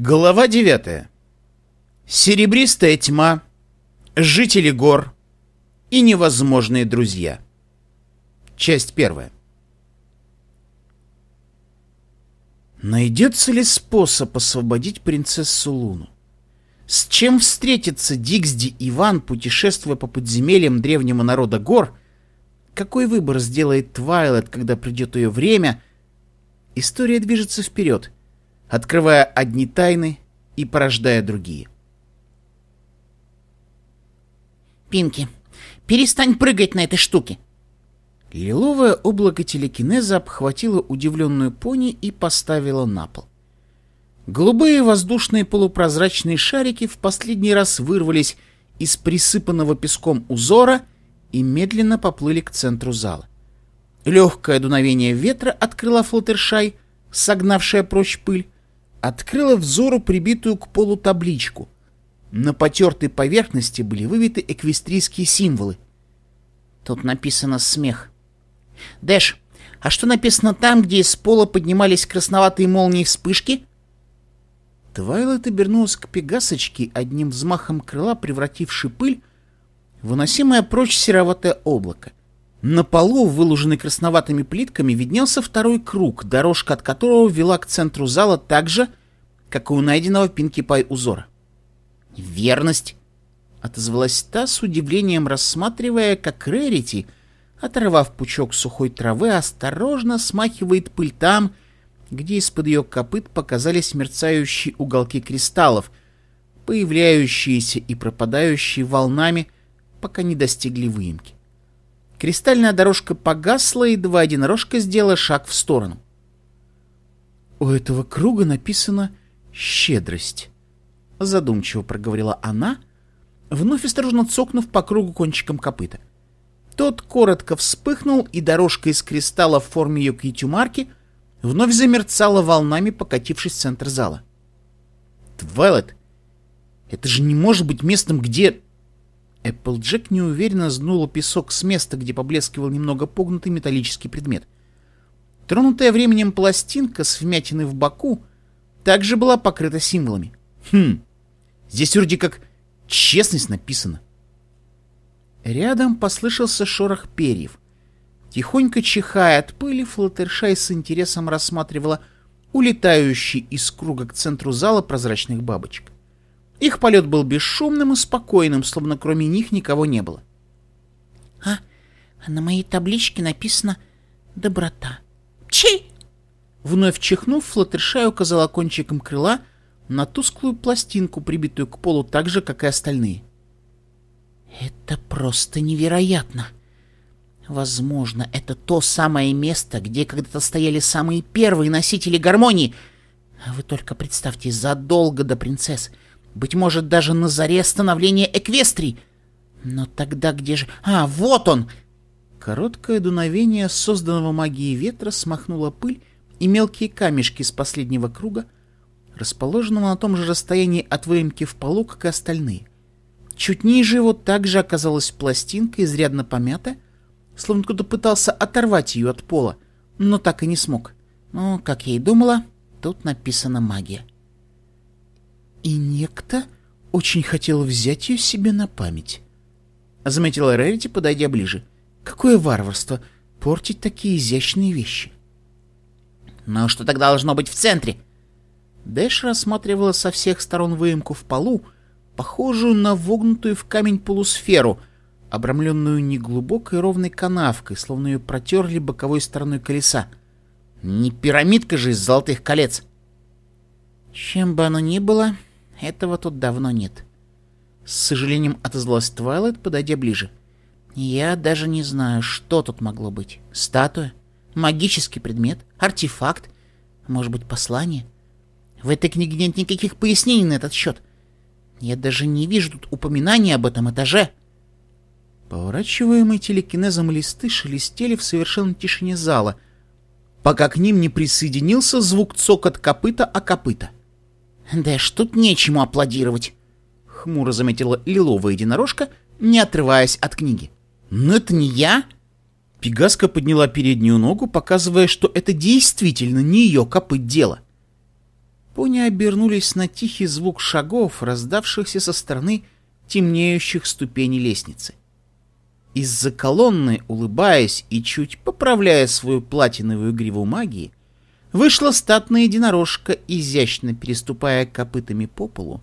Глава 9. Серебристая тьма, жители гор и невозможные друзья. Часть первая. Найдется ли способ освободить принцессу Луну? С чем встретится Диксди Иван, путешествуя по подземельям древнего народа гор? Какой выбор сделает Твайлет, когда придет ее время? История движется вперед — открывая одни тайны и порождая другие. «Пинки, перестань прыгать на этой штуке!» Лиловое облако телекинеза обхватило удивленную пони и поставило на пол. Голубые воздушные полупрозрачные шарики в последний раз вырвались из присыпанного песком узора и медленно поплыли к центру зала. Легкое дуновение ветра открыло Флаттершай, согнавшая прочь пыль, открыла взору прибитую к полу табличку. На потертой поверхности были выбиты эквестрийские символы. Тут написано «смех». «Дэш, а что написано там, где из пола поднимались красноватые молнии вспышки?» Твайлет обернулась к пегасочке, одним взмахом крыла превративший пыль выносимое прочь сероватое облако. На полу, выложенный красноватыми плитками, виднелся второй круг, дорожка от которого вела к центру зала так же, как и у найденного в Пинки Пай узора. «Верность!» — отозвалась та с удивлением, рассматривая, как Рерити, оторвав пучок сухой травы, осторожно смахивает пыль там, где из-под ее копыт показались мерцающие уголки кристаллов, появляющиеся и пропадающие волнами, пока не достигли выемки. Кристальная дорожка погасла, и два единорожка сделала шаг в сторону. «У этого круга написано щедрость», — задумчиво проговорила она, вновь осторожно цокнув по кругу кончиком копыта. Тот коротко вспыхнул, и дорожка из кристалла в форме ее кьютюмарки вновь замерцала волнами, покатившись в центр зала. «Твайлет, это же не может быть местом, где...» Эпплджек неуверенно сдула песок с места, где поблескивал немного погнутый металлический предмет. Тронутая временем пластинка с вмятиной в боку также была покрыта символами. Хм, здесь вроде как честность написана. Рядом послышался шорох перьев. Тихонько чихая от пыли, Флаттершай с интересом рассматривала улетающий из круга к центру зала прозрачных бабочек. Их полет был бесшумным и спокойным, словно кроме них никого не было. А, — А, на моей табличке написано «доброта». — Чей? Вновь чихнув, Флаттершай указала кончиком крыла на тусклую пластинку, прибитую к полу так же, как и остальные. «Это просто невероятно! Возможно, это то самое место, где когда-то стояли самые первые носители гармонии. А вы только представьте, задолго до принцесс, быть может, даже на заре становления Эквестрии. Но тогда где же... А, вот он!» Короткое дуновение созданного магией ветра смахнуло пыль, и мелкие камешки с последнего круга, расположенного на том же расстоянии от выемки в полу, как и остальные. Чуть ниже его также оказалась пластинка, изрядно помята, словно кто-то пытался оторвать ее от пола, но так и не смог. Но, как я и думала, тут написана магия. «И некто очень хотел взять ее себе на память», — заметила Рерити, подойдя ближе. «Какое варварство портить такие изящные вещи!» Но что-то должно быть в центре. Дэш рассматривала со всех сторон выемку в полу, похожую на вогнутую в камень полусферу, обрамленную неглубокой ровной канавкой, словно ее протерли боковой стороной колеса. Не пирамидка же из золотых колец. Чем бы оно ни было, этого тут давно нет. С сожалением отозвалась Твайлайт, подойдя ближе. Я даже не знаю, что тут могло быть. Статуя? магический предмет, артефакт, может быть, послание. В этой книге нет никаких пояснений на этот счет. Я даже не вижу тут упоминания об этом этаже. Поворачиваемые телекинезом листы шелестели в совершенной тишине зала, пока к ним не присоединился звук цокот копыта о копыта. «Да ж тут нечему аплодировать!» — хмуро заметила лиловая единорожка, не отрываясь от книги. «Но «Ну, это не я!» Пегаска подняла переднюю ногу, показывая, что это действительно не ее копыт дело. Пони обернулись на тихий звук шагов, раздавшихся со стороны темнеющих ступеней лестницы. Из-за колонны, улыбаясь и чуть поправляя свою платиновую гриву магии, вышла статная единорожка, изящно переступая копытами по полу,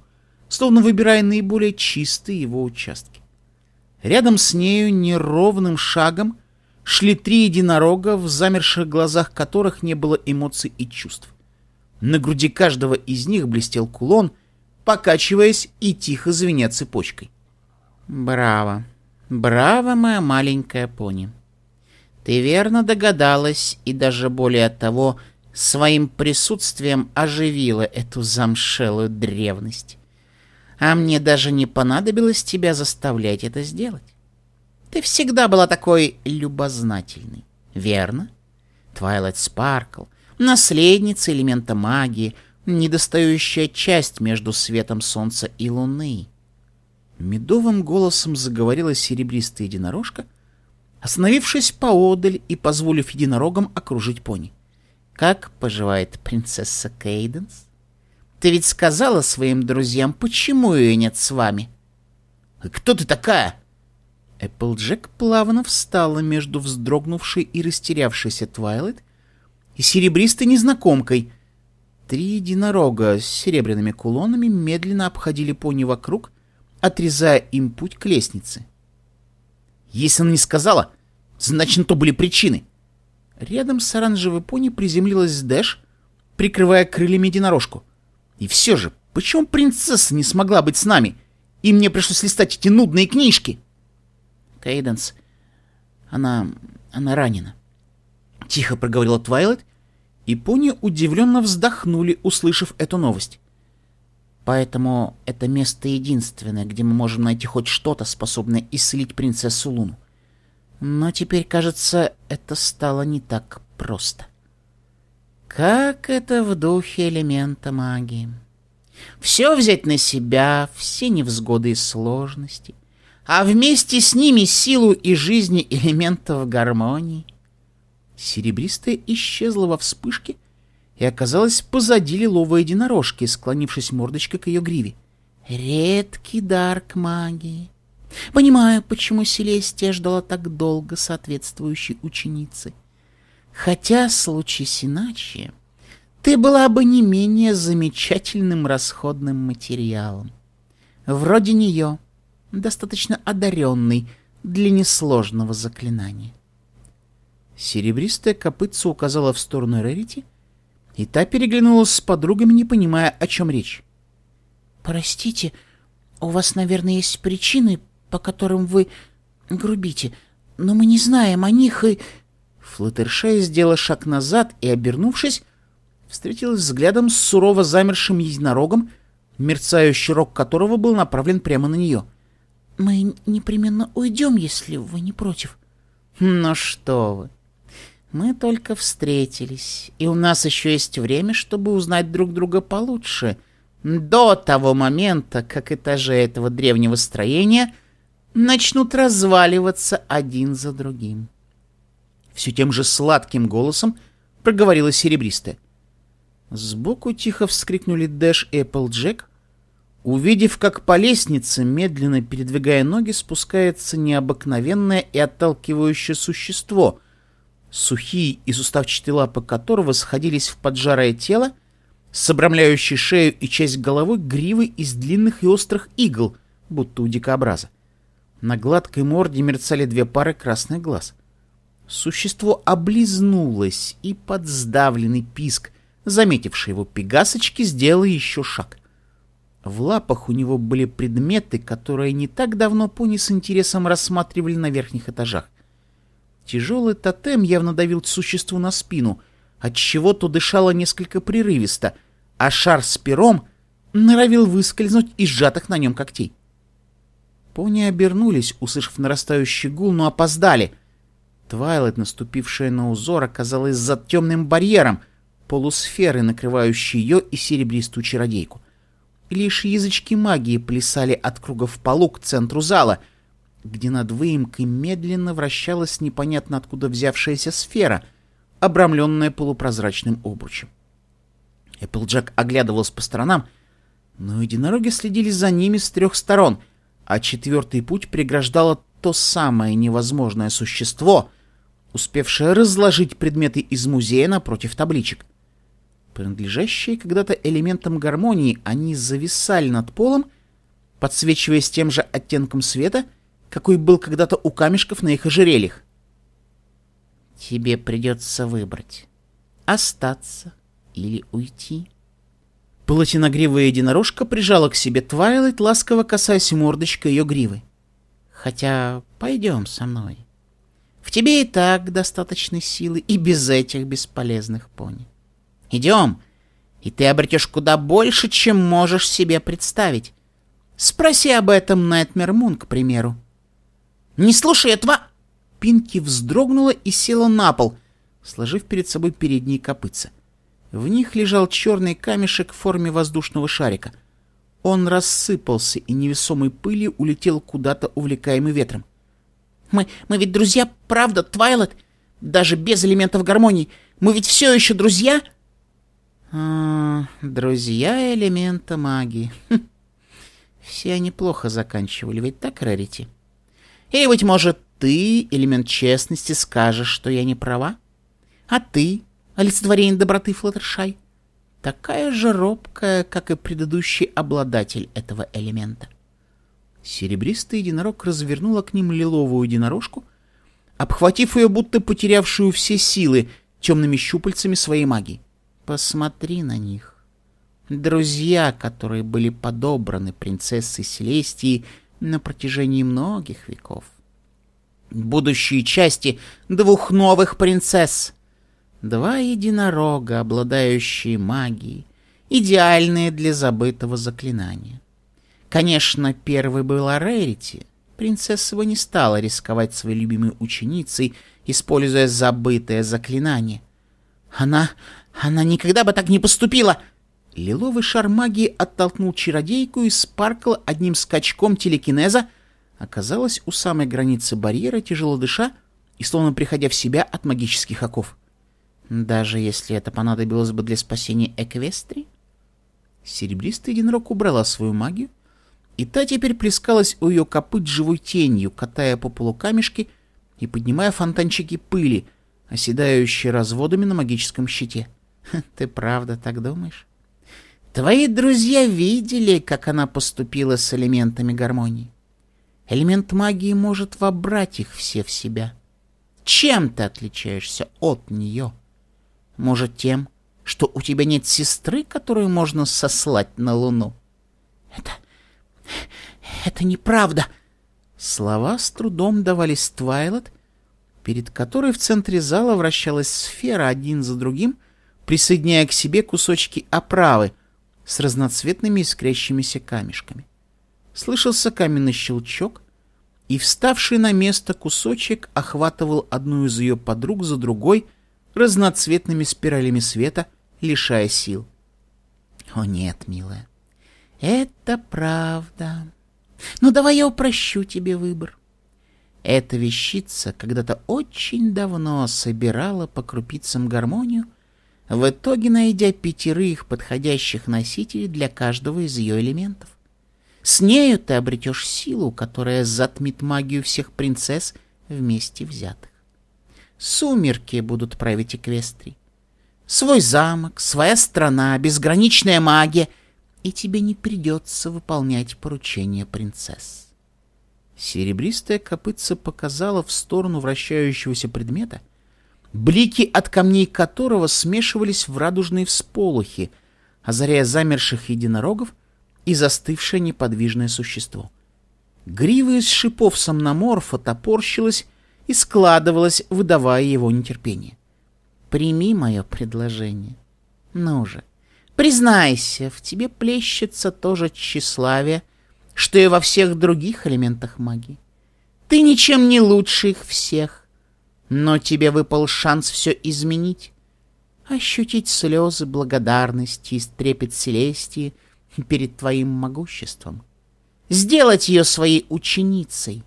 словно выбирая наиболее чистые его участки. Рядом с нею неровным шагом шли три единорога, в замерших глазах которых не было эмоций и чувств. На груди каждого из них блестел кулон, покачиваясь и тихо звеня цепочкой. «Браво! Браво, моя маленькая пони! Ты верно догадалась и даже более того, своим присутствием оживила эту замшелую древность. А мне даже не понадобилось тебя заставлять это сделать. Ты всегда была такой любознательной, верно? Твайлайт Спаркл, наследница элемента магии, недостающая часть между светом солнца и луны. Медовым голосом заговорила серебристая единорожка, остановившись поодаль и позволив единорогам окружить пони. «Как поживает принцесса Кейденс? Ты ведь сказала своим друзьям, почему ее нет с вами?» «Кто ты такая?» Эпплджек плавно встала между вздрогнувшей и растерявшейся Твайлайт и серебристой незнакомкой. Три единорога с серебряными кулонами медленно обходили пони вокруг, отрезая им путь к лестнице. «Если она не сказала, значит, то были причины!» Рядом с оранжевой пони приземлилась Дэш, прикрывая крыльями единорожку. «И все же, почему принцесса не смогла быть с нами, и мне пришлось листать эти нудные книжки?» Кейденс. Она... она ранена. Тихо проговорила Твайлайт, и пони удивленно вздохнули, услышав эту новость. Поэтому это место единственное, где мы можем найти хоть что-то, способное исцелить принцессу Луну. Но теперь, кажется, это стало не так просто. Как это в духе элемента магии. Все взять на себя, все невзгоды и сложности — а вместе с ними силу и жизни элементов гармонии. Серебристая исчезла во вспышке и оказалась позади лиловой единорожки, склонившись мордочкой к ее гриве. Редкий дар к магии. Понимаю, почему Селестия ждала так долго соответствующей ученицы. Хотя, случись иначе, ты была бы не менее замечательным расходным материалом. Вроде нее — достаточно одаренный для несложного заклинания. Серебристая копытца указала в сторону Рерити, и та переглянулась с подругами, не понимая, о чем речь. «Простите, у вас, наверное, есть причины, по которым вы грубите, но мы не знаем о них и...» Флаттершей сделала шаг назад и, обернувшись, встретилась взглядом с сурово замершим единорогом, мерцающий рог которого был направлен прямо на нее. Мы непременно уйдем, если вы не против. Ну что вы. Мы только встретились, и у нас еще есть время, чтобы узнать друг друга получше. До того момента, как этажи этого древнего строения начнут разваливаться один за другим. Все тем же сладким голосом проговорила серебристая. Сбоку тихо вскрикнули Дэш и Эпплджек — Увидев, как по лестнице, медленно передвигая ноги, спускается необыкновенное и отталкивающее существо, сухие и суставчатые лапы которого сходились в поджарое тело, с обрамляющей шею и часть головы гривы из длинных и острых игл, будто у дикобраза. На гладкой морде мерцали две пары красных глаз. Существо облизнулось, и под сдавленный писк, заметивший его пегасочки, сделал еще шаг — в лапах у него были предметы, которые не так давно пони с интересом рассматривали на верхних этажах. Тяжелый тотем явно давил существу на спину, отчего то дышало несколько прерывисто, а шар с пером норовил выскользнуть из сжатых на нем когтей. Пони обернулись, услышав нарастающий гул, но опоздали. Твайлайт, наступившая на узор, оказалась за темным барьером, полусферы, накрывающей ее и серебристую чародейку. Лишь язычки магии плясали от круга в полу к центру зала, где над выемкой медленно вращалась непонятно откуда взявшаяся сфера, обрамленная полупрозрачным обручем. Эпплджек оглядывалась по сторонам, но единороги следили за ними с трех сторон, а четвертый путь преграждало то самое невозможное существо, успевшее разложить предметы из музея напротив табличек. Принадлежащие когда-то элементам гармонии, они зависали над полом, подсвечиваясь тем же оттенком света, какой был когда-то у камешков на их ожерельях. «Тебе придется выбрать, остаться или уйти». Полотеногривая единорожка прижала к себе Твайлайт, ласково касаясь мордочкой ее гривы. «Хотя пойдем со мной. В тебе и так достаточно силы, и без этих бесполезных пони. Идем, и ты обретешь куда больше, чем можешь себе представить. Спроси об этом Найтмер Мун, к примеру. Не слушай этого... Пинки вздрогнула и села на пол, сложив перед собой передние копытца. В них лежал черный камешек в форме воздушного шарика. Он рассыпался и невесомой пылью улетел куда-то, увлекаемый ветром. «Мы, мы ведь друзья, правда, Твайлет? Даже без элементов гармонии. Мы ведь все еще друзья?» А, друзья элемента магии. Все они плохо заканчивали, ведь так, Рарити? И, быть может, ты, элемент честности, скажешь, что я не права? А ты, олицетворение доброты Флаттершай, такая же робкая, как и предыдущий обладатель этого элемента. Серебристый единорог развернула к ним лиловую единорожку, обхватив ее, будто потерявшую все силы, темными щупальцами своей магии. Посмотри на них. Друзья, которые были подобраны принцессой Селестии на протяжении многих веков. Будущие части двух новых принцесс. Два единорога, обладающие магией, идеальные для забытого заклинания. Конечно, первый была Рерити. Принцесса бы не стала рисковать своей любимой ученицей, используя забытое заклинание. Она она никогда бы так не поступила!» Лиловый шар магии оттолкнул чародейку и спаркал одним скачком телекинеза, оказалось у самой границы барьера, тяжело дыша и словно приходя в себя от магических оков. «Даже если это понадобилось бы для спасения Эквестри?» Серебристый единорог убрала свою магию, и та теперь плескалась у ее копыт живой тенью, катая по полу камешки и поднимая фонтанчики пыли, оседающие разводами на магическом щите. — Ты правда так думаешь? Твои друзья видели, как она поступила с элементами гармонии. Элемент магии может вобрать их все в себя. Чем ты отличаешься от нее? Может, тем, что у тебя нет сестры, которую можно сослать на Луну? Это... это неправда. Слова с трудом давались Твайлот, перед которой в центре зала вращалась сфера один за другим, присоединяя к себе кусочки оправы с разноцветными искрящимися камешками. Слышался каменный щелчок, и вставший на место кусочек охватывал одну из ее подруг за другой разноцветными спиралями света, лишая сил. «О нет, милая, это правда. Но ну, давай я упрощу тебе выбор». Эта вещица когда-то очень давно собирала по крупицам гармонию, в итоге найдя пятерых подходящих носителей для каждого из ее элементов. С нею ты обретешь силу, которая затмит магию всех принцесс вместе взятых. Сумерки будут править Эквестрий. Свой замок, своя страна, безграничная магия, и тебе не придется выполнять поручения принцесс. Серебристая копытца показала в сторону вращающегося предмета — блики от камней которого смешивались в радужные всполохи, озаряя замерших единорогов и застывшее неподвижное существо. Грива из шипов сомноморфа топорщилась и складывалась, выдавая его нетерпение. «Прими мое предложение. Ну же, признайся, в тебе плещется тоже тщеславие, что и во всех других элементах магии. Ты ничем не лучше их всех. Но тебе выпал шанс все изменить. Ощутить слезы благодарности и трепет Селестии перед твоим могуществом. Сделать ее своей ученицей.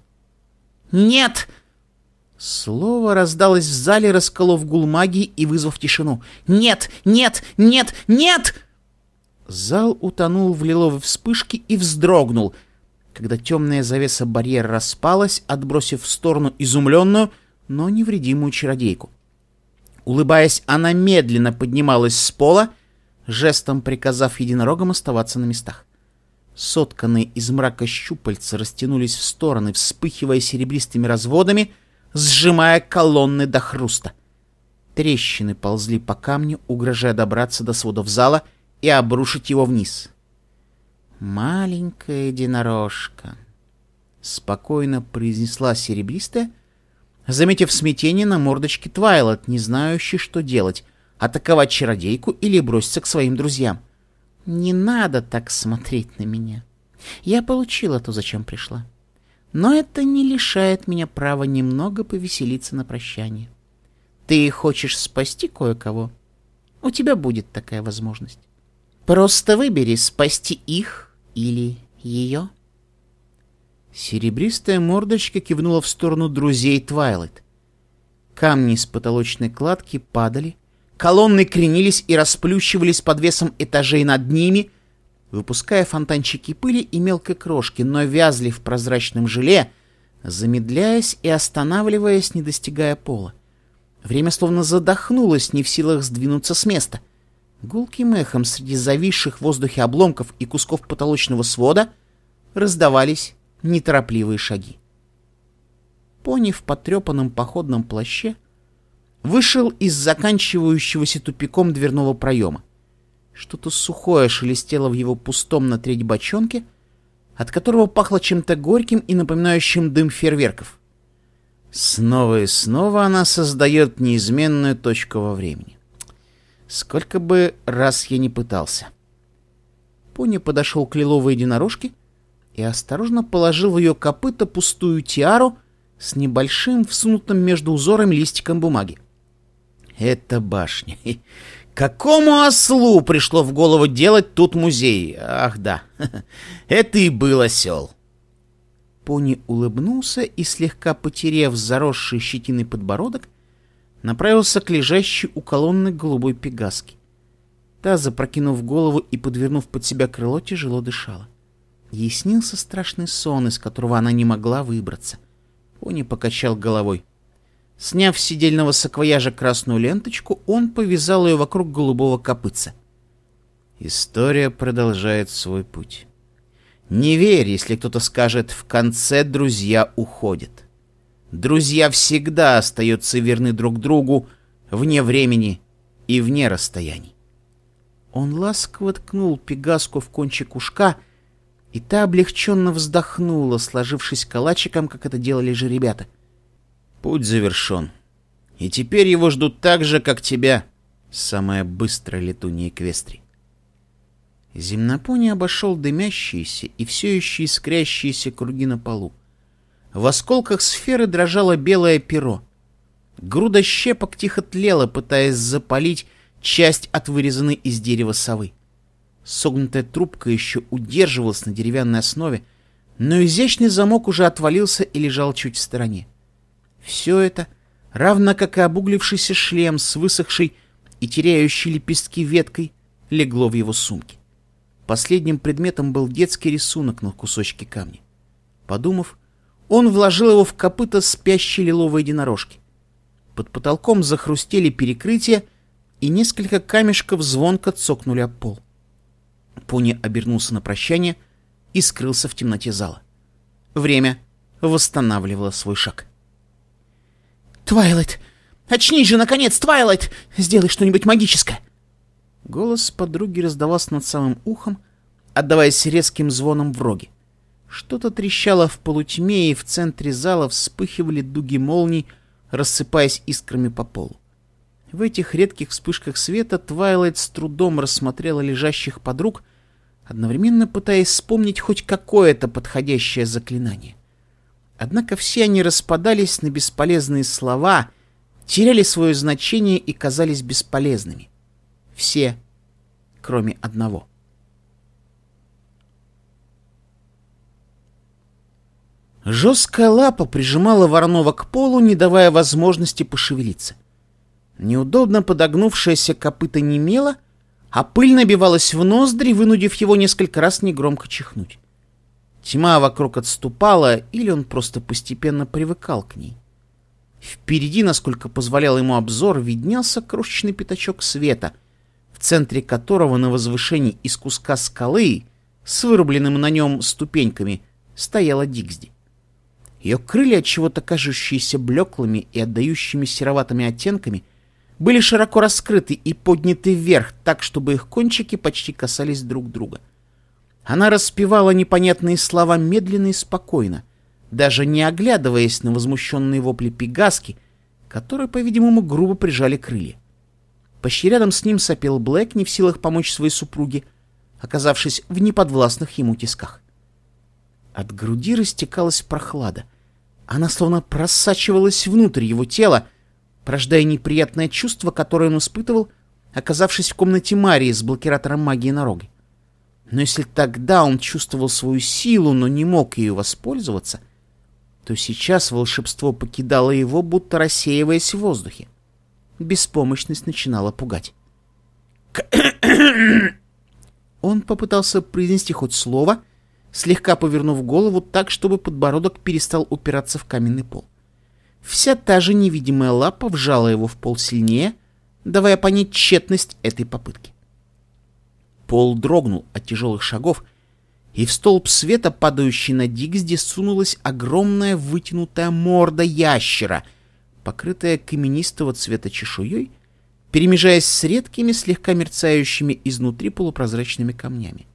«Нет!» Слово раздалось в зале, расколов гул магии и вызвав тишину. «Нет! Нет! Нет! Нет!» Зал утонул в лиловой вспышке и вздрогнул, когда темная завеса барьера распалась, отбросив в сторону изумленную, но невредимую чародейку. Улыбаясь, она медленно поднималась с пола, жестом приказав единорогам оставаться на местах. Сотканные из мрака щупальца растянулись в стороны, вспыхивая серебристыми разводами, сжимая колонны до хруста. Трещины ползли по камню, угрожая добраться до сводов зала и обрушить его вниз. Маленькая единорожка. Спокойно произнесла серебристая, заметив смятение на мордочке Твайлот, не знающий, что делать — атаковать чародейку или броситься к своим друзьям. «Не надо так смотреть на меня. Я получила то, зачем пришла. Но это не лишает меня права немного повеселиться на прощание. Ты хочешь спасти кое-кого? У тебя будет такая возможность. Просто выбери, спасти их или ее». Серебристая мордочка кивнула в сторону друзей Твайлайт. Камни с потолочной кладки падали, колонны кренились и расплющивались под весом этажей над ними, выпуская фонтанчики пыли и мелкой крошки, но вязли в прозрачном желе, замедляясь и останавливаясь, не достигая пола. Время словно задохнулось, не в силах сдвинуться с места. Гулким эхом среди зависших в воздухе обломков и кусков потолочного свода раздавались неторопливые шаги. Пони в потрепанном походном плаще вышел из заканчивающегося тупиком дверного проема. Что-то сухое шелестело в его пустом на треть бочонке, от которого пахло чем-то горьким и напоминающим дым фейерверков. Снова и снова она создает неизменную точку во времени. Сколько бы раз я не пытался. Пони подошел к лиловой единорожке и осторожно положил в ее копыта пустую тиару с небольшим всунутым между узорами листиком бумаги. «Это башня. Какому ослу пришло в голову делать тут музей? Ах да, это и был осел!» Пони улыбнулся и, слегка потеряв заросший щетиной подбородок, направился к лежащей у колонны голубой пегаске. Та, запрокинув голову и подвернув под себя крыло, тяжело дышала. — Ей снился страшный сон, из которого она не могла выбраться. Пони покачал головой. Сняв с сидельного саквояжа красную ленточку, он повязал ее вокруг голубого копытца. История продолжает свой путь. Не верь, если кто-то скажет «в конце друзья уходят». Друзья всегда остаются верны друг другу вне времени и вне расстояний. Он ласково ткнул пегаску в кончик ушка — и та облегченно вздохнула, сложившись калачиком, как это делали же ребята. Путь завершен. И теперь его ждут так же, как тебя. Самая быстрая летунья Квестри. Земнопони обошел дымящиеся и все еще искрящиеся круги на полу. В осколках сферы дрожало белое перо. Груда щепок тихо тлела, пытаясь запалить часть от вырезанной из дерева совы. Согнутая трубка еще удерживалась на деревянной основе, но изящный замок уже отвалился и лежал чуть в стороне. Все это, равно как и обуглившийся шлем с высохшей и теряющей лепестки веткой, легло в его сумке. Последним предметом был детский рисунок на кусочке камня. Подумав, он вложил его в копыта спящей лиловой единорожки. Под потолком захрустели перекрытия, и несколько камешков звонко цокнули о пол пони обернулся на прощание и скрылся в темноте зала. Время восстанавливало свой шаг. «Твайлайт! Очнись же, наконец, Твайлайт! Сделай что-нибудь магическое!» Голос подруги раздавался над самым ухом, отдаваясь резким звоном в роге. Что-то трещало в полутьме, и в центре зала вспыхивали дуги молний, рассыпаясь искрами по полу. В этих редких вспышках света Твайлайт с трудом рассмотрела лежащих подруг — одновременно пытаясь вспомнить хоть какое-то подходящее заклинание. Однако все они распадались на бесполезные слова, теряли свое значение и казались бесполезными. Все, кроме одного. Жесткая лапа прижимала Воронова к полу, не давая возможности пошевелиться. Неудобно подогнувшаяся копыта немела — а пыль набивалась в ноздри, вынудив его несколько раз негромко чихнуть. Тьма вокруг отступала, или он просто постепенно привыкал к ней. Впереди, насколько позволял ему обзор, виднелся крошечный пятачок света, в центре которого на возвышении из куска скалы с вырубленным на нем ступеньками стояла Дигсди. Ее крылья, чего-то кажущиеся блеклыми и отдающими сероватыми оттенками, были широко раскрыты и подняты вверх, так, чтобы их кончики почти касались друг друга. Она распевала непонятные слова медленно и спокойно, даже не оглядываясь на возмущенные вопли пегаски, которые, по-видимому, грубо прижали крылья. Почти рядом с ним сопел Блэк, не в силах помочь своей супруге, оказавшись в неподвластных ему тисках. От груди растекалась прохлада. Она словно просачивалась внутрь его тела, порождая неприятное чувство, которое он испытывал, оказавшись в комнате Марии с блокиратором магии на роге. Но если тогда он чувствовал свою силу, но не мог ее воспользоваться, то сейчас волшебство покидало его, будто рассеиваясь в воздухе. Беспомощность начинала пугать. Он попытался произнести хоть слово, слегка повернув голову так, чтобы подбородок перестал упираться в каменный пол. — Вся та же невидимая лапа вжала его в пол сильнее, давая понять тщетность этой попытки. Пол дрогнул от тяжелых шагов, и в столб света, падающий на Дигсди, сунулась огромная вытянутая морда ящера, покрытая каменистого цвета чешуей, перемежаясь с редкими, слегка мерцающими изнутри полупрозрачными камнями.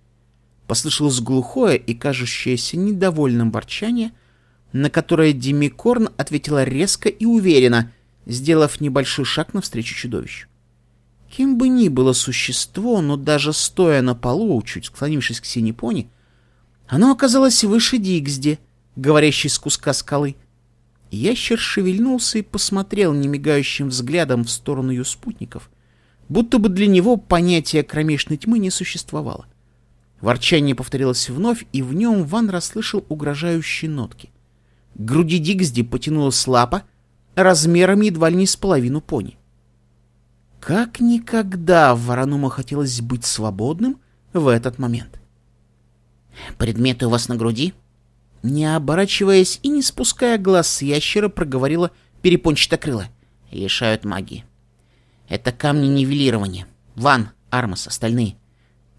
Послышалось глухое и кажущееся недовольным ворчание — на которое Демикорн ответила резко и уверенно, сделав небольшой шаг навстречу чудовищу. Кем бы ни было существо, но даже стоя на полу, чуть склонившись к синей пони, оно оказалось выше Дигсди, говорящей с куска скалы. Ящер шевельнулся и посмотрел немигающим взглядом в сторону ее спутников, будто бы для него понятия кромешной тьмы не существовало. Ворчание повторилось вновь, и в нем Ван расслышал угрожающие нотки. К груди Диксди потянулась лапа размером едва ли не с половину пони. Как никогда Вороному хотелось быть свободным в этот момент. «Предметы у вас на груди?» Не оборачиваясь и не спуская глаз с ящера, проговорила перепончатокрыла. «Лишают магии. Это камни нивелирования. Ван, Армас, остальные.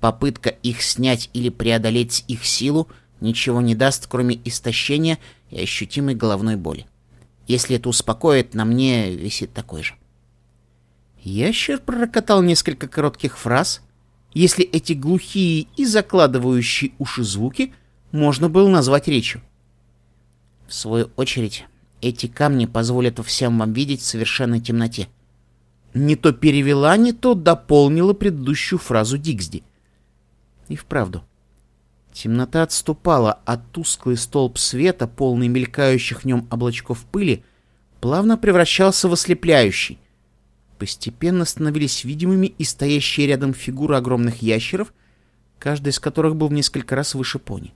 Попытка их снять или преодолеть их силу — ничего не даст, кроме истощения и ощутимой головной боли. Если это успокоит, на мне висит такой же. Ящер пророкотал несколько коротких фраз. Если эти глухие и закладывающие уши звуки можно было назвать речью. В свою очередь, эти камни позволят всем вам видеть в совершенной темноте. Не то перевела, не то дополнила предыдущую фразу Диксди. И вправду, Темнота отступала, а тусклый столб света, полный мелькающих в нем облачков пыли, плавно превращался в ослепляющий. Постепенно становились видимыми и стоящие рядом фигуры огромных ящеров, каждый из которых был в несколько раз выше пони.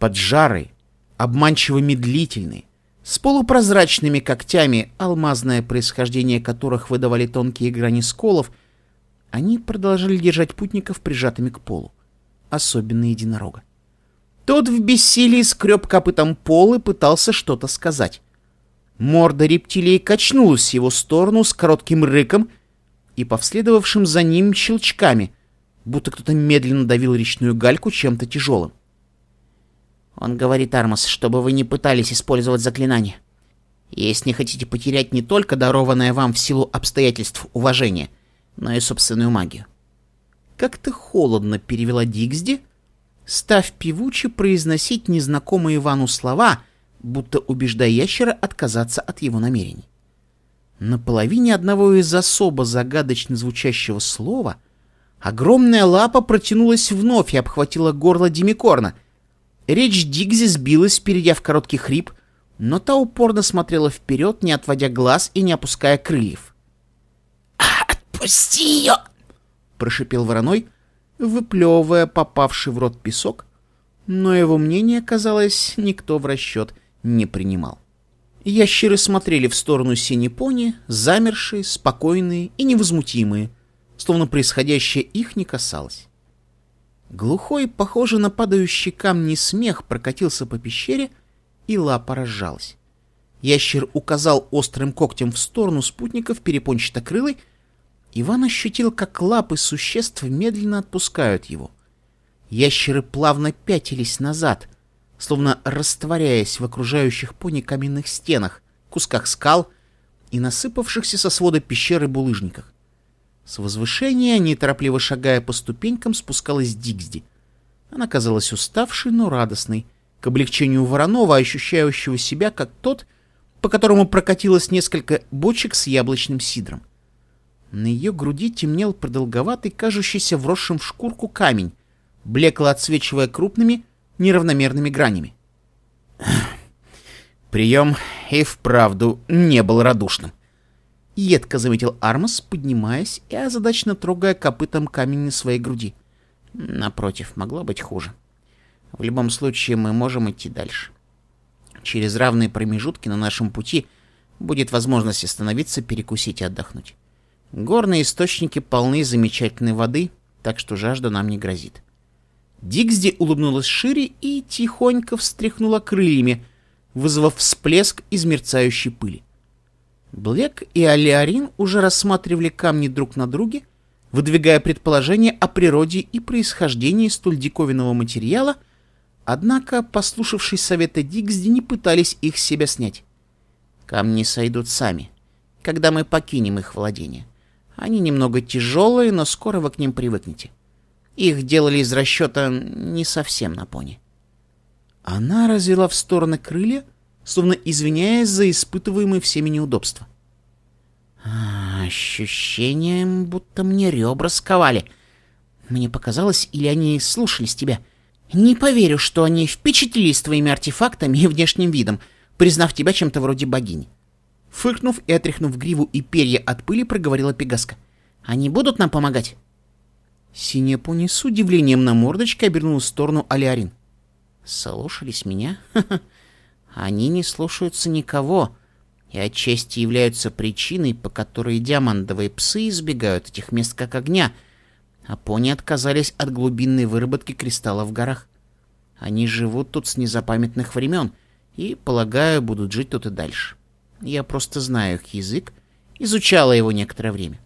Поджарые, обманчиво медлительные, с полупрозрачными когтями, алмазное происхождение которых выдавали тонкие грани сколов, они продолжали держать путников прижатыми к полу особенно единорога. Тот в бессилии скреб копытом пол и пытался что-то сказать. Морда рептилии качнулась в его сторону с коротким рыком и повследовавшим за ним щелчками, будто кто-то медленно давил речную гальку чем-то тяжелым. Он говорит, Армас, чтобы вы не пытались использовать заклинание. Если не хотите потерять не только дарованное вам в силу обстоятельств уважение, но и собственную магию как-то холодно перевела Дигсди, став певуче произносить незнакомые Ивану слова, будто убеждая ящера отказаться от его намерений. На половине одного из особо загадочно звучащего слова огромная лапа протянулась вновь и обхватила горло Демикорна. Речь Дигзи сбилась, перейдя в короткий хрип, но та упорно смотрела вперед, не отводя глаз и не опуская крыльев. «А, «Отпусти ее!» прошипел вороной, выплевывая попавший в рот песок, но его мнение, казалось, никто в расчет не принимал. Ящеры смотрели в сторону синей пони, замершие, спокойные и невозмутимые, словно происходящее их не касалось. Глухой, похоже на падающий камни смех, прокатился по пещере, и лапа разжалась. Ящер указал острым когтем в сторону спутников перепончатокрылой, Иван ощутил, как лапы существ медленно отпускают его. Ящеры плавно пятились назад, словно растворяясь в окружающих пони каменных стенах, кусках скал и насыпавшихся со свода пещеры булыжниках. С возвышения, неторопливо шагая по ступенькам, спускалась Дигсди. Она казалась уставшей, но радостной, к облегчению Воронова, ощущающего себя как тот, по которому прокатилось несколько бочек с яблочным сидром. На ее груди темнел продолговатый, кажущийся вросшим в шкурку камень, блекло отсвечивая крупными, неравномерными гранями. Прием и вправду не был радушным. Едко заметил Армас, поднимаясь и озадачно трогая копытом камень на своей груди. Напротив, могло быть хуже. В любом случае, мы можем идти дальше. Через равные промежутки на нашем пути будет возможность остановиться, перекусить и отдохнуть. Горные источники полны замечательной воды, так что жажда нам не грозит. Диксди улыбнулась шире и тихонько встряхнула крыльями, вызвав всплеск из мерцающей пыли. Блек и Алиарин уже рассматривали камни друг на друге, выдвигая предположения о природе и происхождении столь диковинного материала, однако, послушавшись совета Диксди, не пытались их с себя снять. Камни сойдут сами, когда мы покинем их владение. Они немного тяжелые, но скоро вы к ним привыкнете. Их делали из расчета не совсем на пони. Она развела в стороны крылья, словно извиняясь за испытываемые всеми неудобства. А, Ощущение, будто мне ребра сковали. Мне показалось, или они слушались тебя. Не поверю, что они впечатлились твоими артефактами и внешним видом, признав тебя чем-то вроде богини. Фыркнув и отряхнув гриву и перья от пыли, проговорила Пегаска. «Они будут нам помогать?» Синяя пони с удивлением на мордочке обернулась в сторону Алиарин. «Слушались меня? Ха -ха. Они не слушаются никого, и отчасти являются причиной, по которой диамандовые псы избегают этих мест как огня, а пони отказались от глубинной выработки кристалла в горах. Они живут тут с незапамятных времен и, полагаю, будут жить тут и дальше». Я просто знаю их язык. Изучала его некоторое время.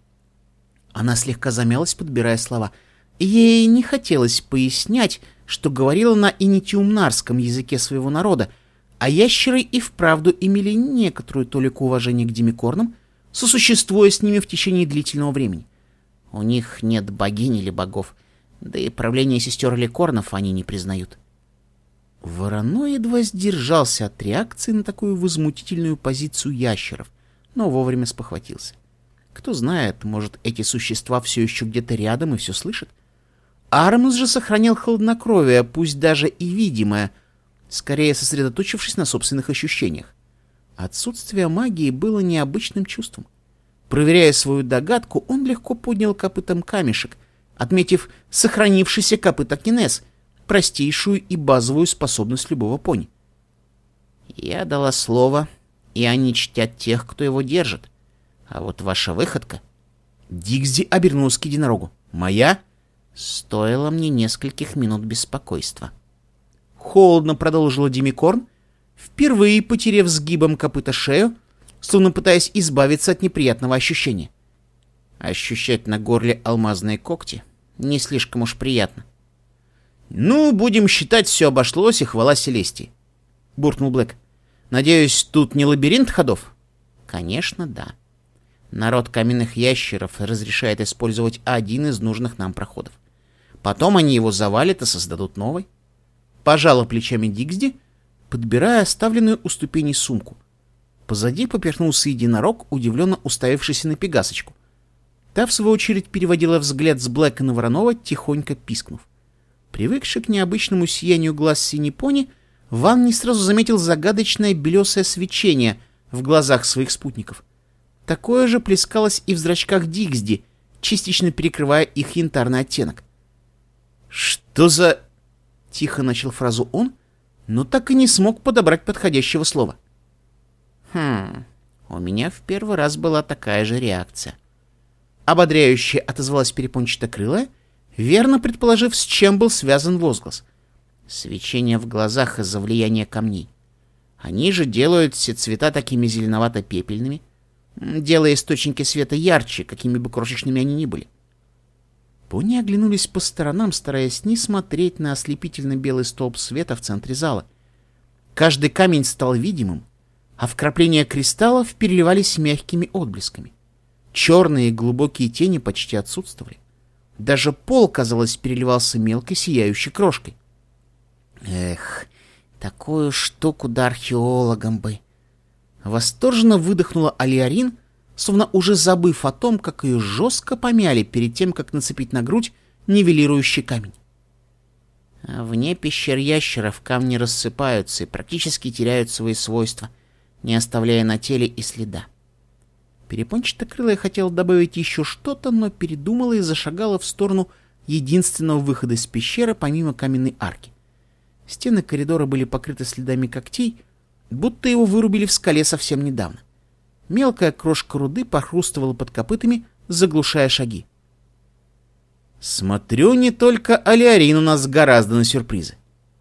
Она слегка замялась, подбирая слова. Ей не хотелось пояснять, что говорила на инитиумнарском языке своего народа, а ящеры и вправду имели некоторую толику уважения к демикорнам, сосуществуя с ними в течение длительного времени. У них нет богинь или богов, да и правление сестер Ликорнов они не признают. — Вороной едва сдержался от реакции на такую возмутительную позицию ящеров, но вовремя спохватился. Кто знает, может, эти существа все еще где-то рядом и все слышат? Армс же сохранял хладнокровие, пусть даже и видимое, скорее сосредоточившись на собственных ощущениях. Отсутствие магии было необычным чувством. Проверяя свою догадку, он легко поднял копытом камешек, отметив сохранившийся копытокинез — простейшую и базовую способность любого пони. Я дала слово, и они чтят тех, кто его держит. А вот ваша выходка... Дигзи обернулась к единорогу. «Моя?» стоила мне нескольких минут беспокойства. Холодно продолжила Демикорн, впервые потеряв сгибом копыта шею, словно пытаясь избавиться от неприятного ощущения. Ощущать на горле алмазные когти не слишком уж приятно. «Ну, будем считать, все обошлось, и хвала Селестии», — буркнул Блэк. «Надеюсь, тут не лабиринт ходов?» «Конечно, да. Народ каменных ящеров разрешает использовать один из нужных нам проходов. Потом они его завалят и создадут новый». Пожала плечами Дигсди, подбирая оставленную у ступени сумку. Позади поперхнулся единорог, удивленно уставившийся на пегасочку. Та, в свою очередь, переводила взгляд с Блэка на Воронова, тихонько пискнув. Привыкший к необычному сиянию глаз Синепони, Ван не сразу заметил загадочное белесое свечение в глазах своих спутников. Такое же плескалось и в зрачках Дигсди, частично перекрывая их янтарный оттенок. «Что за...» — тихо начал фразу он, но так и не смог подобрать подходящего слова. «Хм... У меня в первый раз была такая же реакция». Ободряюще отозвалась перепончатокрылая, крылая верно предположив, с чем был связан возглас. Свечение в глазах из-за влияния камней. Они же делают все цвета такими зеленовато-пепельными, делая источники света ярче, какими бы крошечными они ни были. Пони оглянулись по сторонам, стараясь не смотреть на ослепительно белый столб света в центре зала. Каждый камень стал видимым, а вкрапления кристаллов переливались мягкими отблесками. Черные глубокие тени почти отсутствовали. Даже пол, казалось, переливался мелкой сияющей крошкой. Эх, такую штуку да археологам бы. Восторженно выдохнула Алиарин, словно уже забыв о том, как ее жестко помяли перед тем, как нацепить на грудь нивелирующий камень. А вне пещер ящеров камни рассыпаются и практически теряют свои свойства, не оставляя на теле и следа. Перепончатокрылая хотела добавить еще что-то, но передумала и зашагала в сторону единственного выхода из пещеры помимо каменной арки. Стены коридора были покрыты следами когтей, будто его вырубили в скале совсем недавно. Мелкая крошка руды похрустывала под копытами, заглушая шаги. Смотрю, не только Алиарин у нас гораздо на сюрпризы.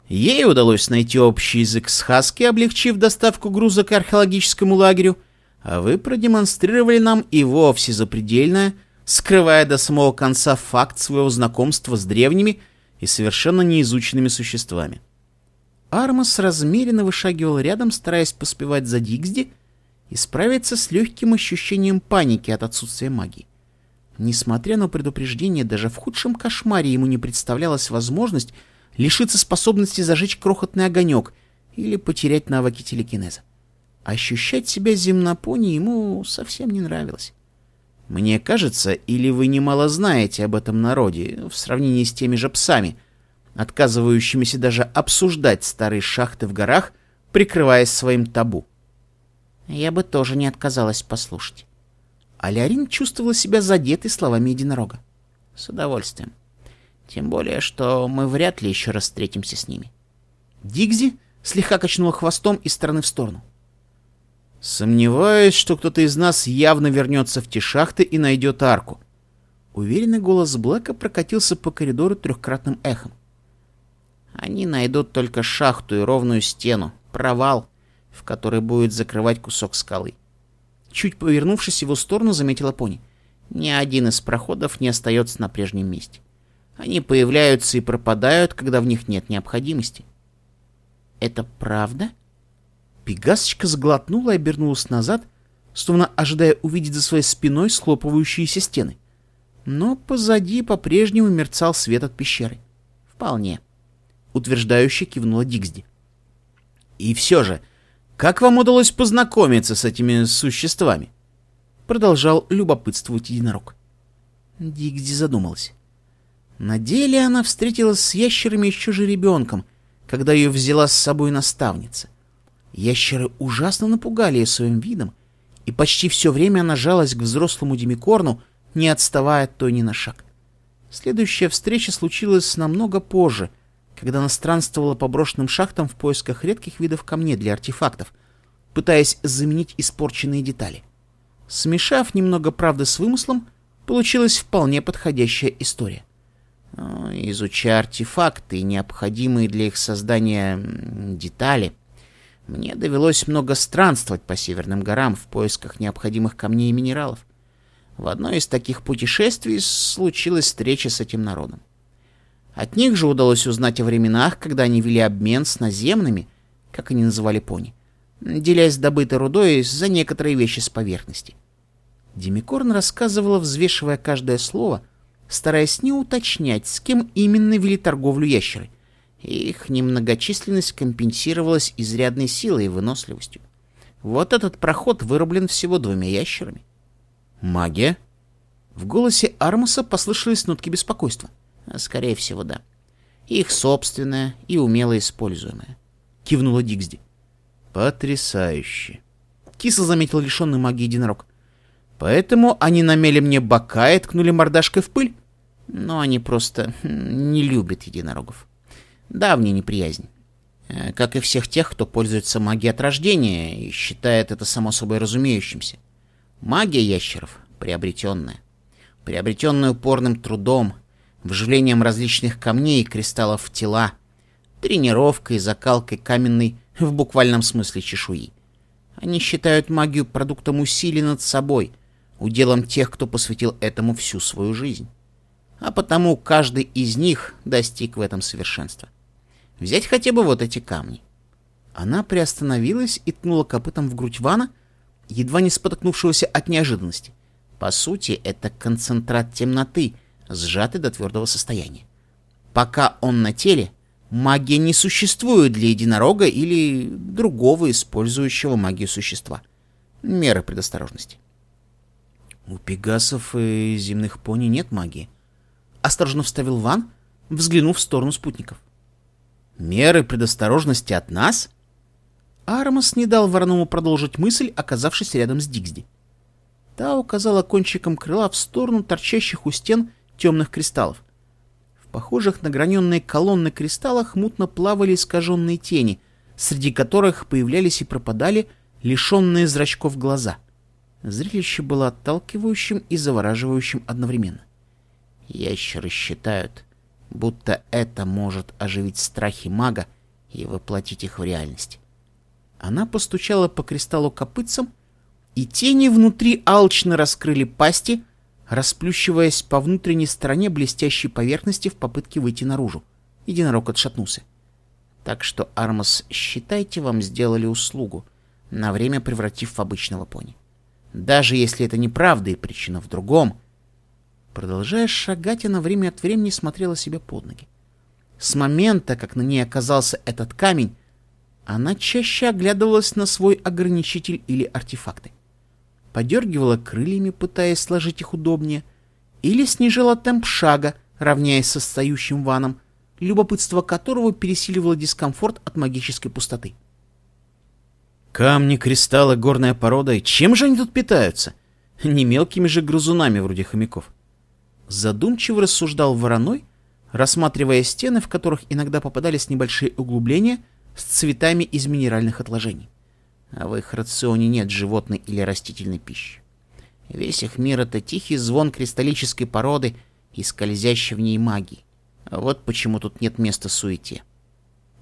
Ей удалось найти общий язык с Хаски, облегчив доставку груза к археологическому лагерю, а вы продемонстрировали нам и вовсе запредельное, скрывая до самого конца факт своего знакомства с древними и совершенно неизученными существами. Армас размеренно вышагивал рядом, стараясь поспевать за Дигсди и справиться с легким ощущением паники от отсутствия магии. Несмотря на предупреждение, даже в худшем кошмаре ему не представлялась возможность лишиться способности зажечь крохотный огонек или потерять навыки телекинеза. Ощущать себя земнопони ему совсем не нравилось. «Мне кажется, или вы немало знаете об этом народе в сравнении с теми же псами, отказывающимися даже обсуждать старые шахты в горах, прикрываясь своим табу?» «Я бы тоже не отказалась послушать». Алярин чувствовала себя задетой словами единорога. «С удовольствием. Тем более, что мы вряд ли еще раз встретимся с ними». Дигзи слегка качнула хвостом из стороны в сторону. Сомневаюсь, что кто-то из нас явно вернется в те шахты и найдет арку. Уверенный голос Блэка прокатился по коридору трехкратным эхом. Они найдут только шахту и ровную стену, провал, в который будет закрывать кусок скалы. Чуть повернувшись в его сторону, заметила пони. Ни один из проходов не остается на прежнем месте. Они появляются и пропадают, когда в них нет необходимости. «Это правда?» Пегасочка сглотнула и обернулась назад, словно ожидая увидеть за своей спиной схлопывающиеся стены. Но позади по-прежнему мерцал свет от пещеры. «Вполне», — утверждающе кивнула Дигсди. «И все же, как вам удалось познакомиться с этими существами?» Продолжал любопытствовать единорог. Дигсди задумалась. На деле она встретилась с ящерами еще же ребенком, когда ее взяла с собой наставница. Ящеры ужасно напугали ее своим видом, и почти все время она жалась к взрослому Демикорну, не отставая от той ни на шаг. Следующая встреча случилась намного позже, когда она странствовала по брошенным шахтам в поисках редких видов камней для артефактов, пытаясь заменить испорченные детали. Смешав немного правды с вымыслом, получилась вполне подходящая история. Э, изучая артефакты и необходимые для их создания детали — мне довелось много странствовать по северным горам в поисках необходимых камней и минералов. В одной из таких путешествий случилась встреча с этим народом. От них же удалось узнать о временах, когда они вели обмен с наземными, как они называли пони, делясь добытой рудой за некоторые вещи с поверхности. Демикорн рассказывала, взвешивая каждое слово, стараясь не уточнять, с кем именно вели торговлю ящеры — их немногочисленность компенсировалась изрядной силой и выносливостью. Вот этот проход вырублен всего двумя ящерами. Магия? В голосе Армуса послышались нотки беспокойства. А, скорее всего, да. Их собственная и умело используемая. Кивнула Дигсди. Потрясающе. Кисло заметил лишенный магии единорог. Поэтому они намели мне бока и ткнули мордашкой в пыль. Но они просто не любят единорогов давняя неприязнь. Э, как и всех тех, кто пользуется магией от рождения и считает это само собой разумеющимся. Магия ящеров приобретенная. Приобретенная упорным трудом, вживлением различных камней и кристаллов в тела, тренировкой и закалкой каменной в буквальном смысле чешуи. Они считают магию продуктом усилий над собой, уделом тех, кто посвятил этому всю свою жизнь. А потому каждый из них достиг в этом совершенства. Взять хотя бы вот эти камни. Она приостановилась и ткнула копытом в грудь Вана, едва не споткнувшегося от неожиданности. По сути, это концентрат темноты, сжатый до твердого состояния. Пока он на теле, магия не существует для единорога или другого использующего магию существа. Меры предосторожности. У пегасов и земных пони нет магии. Осторожно вставил Ван, взглянув в сторону спутников. Меры предосторожности от нас? Армос не дал Вороному продолжить мысль, оказавшись рядом с Дигсди. Та указала кончиком крыла в сторону торчащих у стен темных кристаллов. В похожих на граненные колонны кристаллах мутно плавали искаженные тени, среди которых появлялись и пропадали лишенные зрачков глаза. Зрелище было отталкивающим и завораживающим одновременно. Ящеры считают, будто это может оживить страхи мага и воплотить их в реальность. Она постучала по кристаллу копытцем, и тени внутри алчно раскрыли пасти, расплющиваясь по внутренней стороне блестящей поверхности в попытке выйти наружу. Единорог отшатнулся. Так что, Армос, считайте, вам сделали услугу, на время превратив в обычного пони. Даже если это неправда и причина в другом, Продолжая шагать, она время от времени смотрела себе под ноги. С момента, как на ней оказался этот камень, она чаще оглядывалась на свой ограничитель или артефакты. Подергивала крыльями, пытаясь сложить их удобнее, или снижала темп шага, равняясь со стоящим ваном, любопытство которого пересиливало дискомфорт от магической пустоты. Камни, кристаллы, горная порода. Чем же они тут питаются? Не мелкими же грызунами вроде хомяков. Задумчиво рассуждал вороной, рассматривая стены, в которых иногда попадались небольшие углубления с цветами из минеральных отложений. А в их рационе нет животной или растительной пищи. Весь их мир — это тихий звон кристаллической породы и скользящей в ней магии. А вот почему тут нет места суете.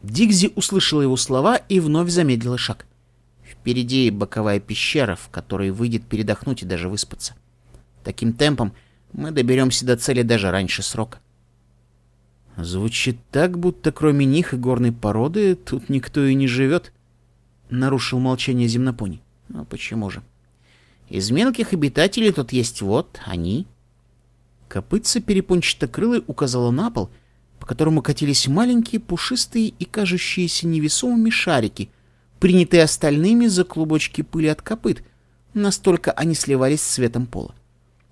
Дигзи услышала его слова и вновь замедлила шаг. Впереди боковая пещера, в которой выйдет передохнуть и даже выспаться. Таким темпом — мы доберемся до цели даже раньше срока. Звучит так, будто кроме них и горной породы тут никто и не живет. Нарушил молчание земнопони. А почему же? Из мелких обитателей тут есть вот они. Копытца перепончатокрылой указала на пол, по которому катились маленькие, пушистые и кажущиеся невесомыми шарики, принятые остальными за клубочки пыли от копыт, настолько они сливались с цветом пола.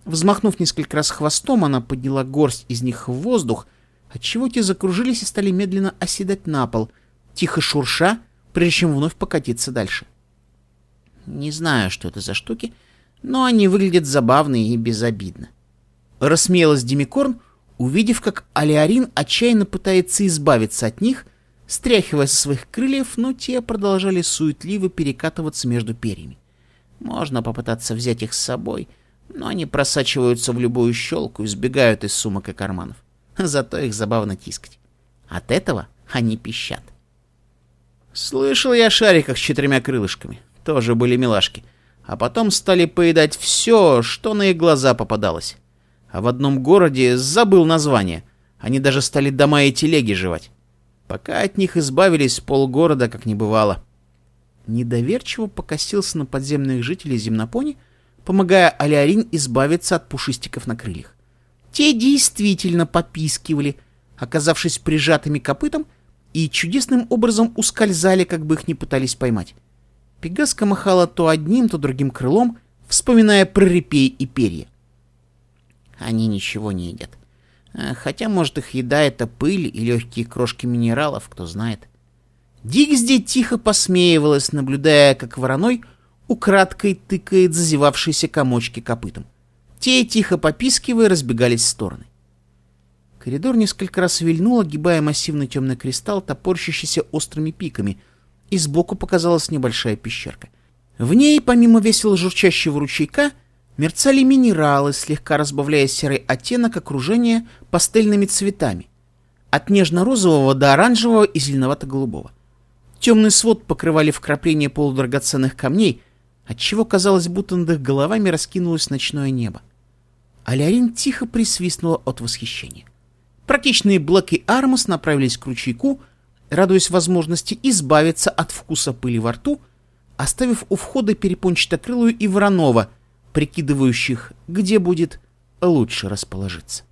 Взмахнув несколько раз хвостом, она подняла горсть из них в воздух, отчего те закружились и стали медленно оседать на пол, тихо шурша, прежде чем вновь покатиться дальше. Не знаю, что это за штуки, но они выглядят забавно и безобидно. Рассмеялась Демикорн, увидев, как Алиарин отчаянно пытается избавиться от них, стряхивая со своих крыльев, но те продолжали суетливо перекатываться между перьями. Можно попытаться взять их с собой — но они просачиваются в любую щелку и сбегают из сумок и карманов. Зато их забавно тискать. От этого они пищат. Слышал я о шариках с четырьмя крылышками. Тоже были милашки. А потом стали поедать все, что на их глаза попадалось. А в одном городе забыл название. Они даже стали дома и телеги жевать. Пока от них избавились, полгорода как не бывало. Недоверчиво покосился на подземных жителей земнопони — помогая Алиарин избавиться от пушистиков на крыльях. Те действительно попискивали, оказавшись прижатыми копытом, и чудесным образом ускользали, как бы их ни пытались поймать. Пегаска махала то одним, то другим крылом, вспоминая про репей и перья. Они ничего не едят. А, хотя, может, их еда — это пыль и легкие крошки минералов, кто знает. Дигзди тихо посмеивалась, наблюдая, как вороной — украдкой тыкает зазевавшиеся комочки копытом. Те, тихо попискивая, разбегались в стороны. Коридор несколько раз вильнул, огибая массивный темный кристалл, топорщащийся острыми пиками, и сбоку показалась небольшая пещерка. В ней, помимо весело журчащего ручейка, мерцали минералы, слегка разбавляя серый оттенок окружения пастельными цветами, от нежно-розового до оранжевого и зеленовато-голубого. Темный свод покрывали вкрапления полудрагоценных камней, отчего казалось, будто над их головами раскинулось ночное небо. Алярин тихо присвистнула от восхищения. Практичные Блэк и Армас направились к ручейку, радуясь возможности избавиться от вкуса пыли во рту, оставив у входа перепончатокрылую и Воронова, прикидывающих, где будет лучше расположиться.